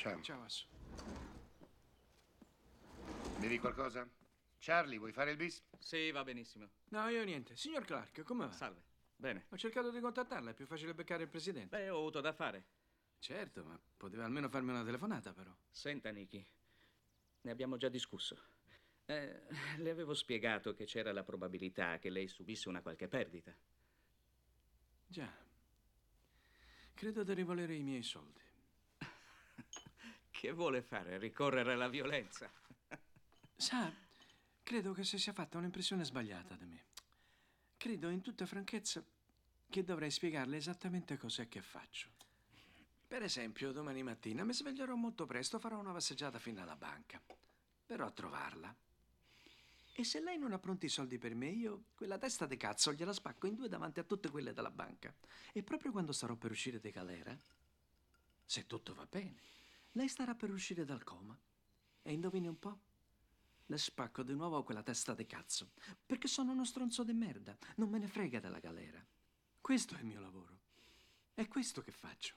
Ciao. Ciao, Asso. Bevi qualcosa? Charlie, vuoi fare il bis? Sì, va benissimo. No, io niente. Signor Clark, come va? Salve. Bene. Ho cercato di contattarla, è più facile beccare il presidente. Beh, ho avuto da fare. Certo, ma poteva almeno farmi una telefonata, però. Senta, Nicky, ne abbiamo già discusso. Eh, le avevo spiegato che c'era la probabilità che lei subisse una qualche perdita. Già. Credo di rivolere i miei soldi. Che vuole fare? Ricorrere alla violenza? Sa, credo che si sia fatta un'impressione sbagliata di me. Credo in tutta franchezza che dovrei spiegarle esattamente cos'è che faccio. Per esempio, domani mattina mi sveglierò molto presto, farò una passeggiata fino alla banca. Verrò a trovarla. E se lei non ha pronti i soldi per me, io quella testa di cazzo gliela spacco in due davanti a tutte quelle della banca. E proprio quando sarò per uscire di galera, se tutto va bene. Lei starà per uscire dal coma. E indovini un po'? Le spacco di nuovo quella testa di cazzo. Perché sono uno stronzo di merda. Non me ne frega della galera. Questo è il mio lavoro. È questo che faccio.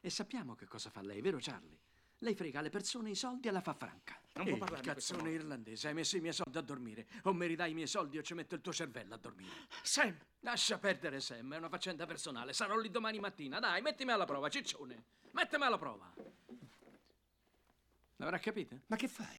E sappiamo che cosa fa lei, vero Charlie? Lei frega alle persone i soldi e la fa franca. Non può eh, parlare cazzone irlandese, hai messo i miei soldi a dormire. O mi ridai i miei soldi o ci metto il tuo cervello a dormire. Sam! Lascia perdere Sam, è una faccenda personale. Sarò lì domani mattina. Dai, mettimi alla prova, ciccione. Mettimi alla prova. L'avrà capita? Ma che fai?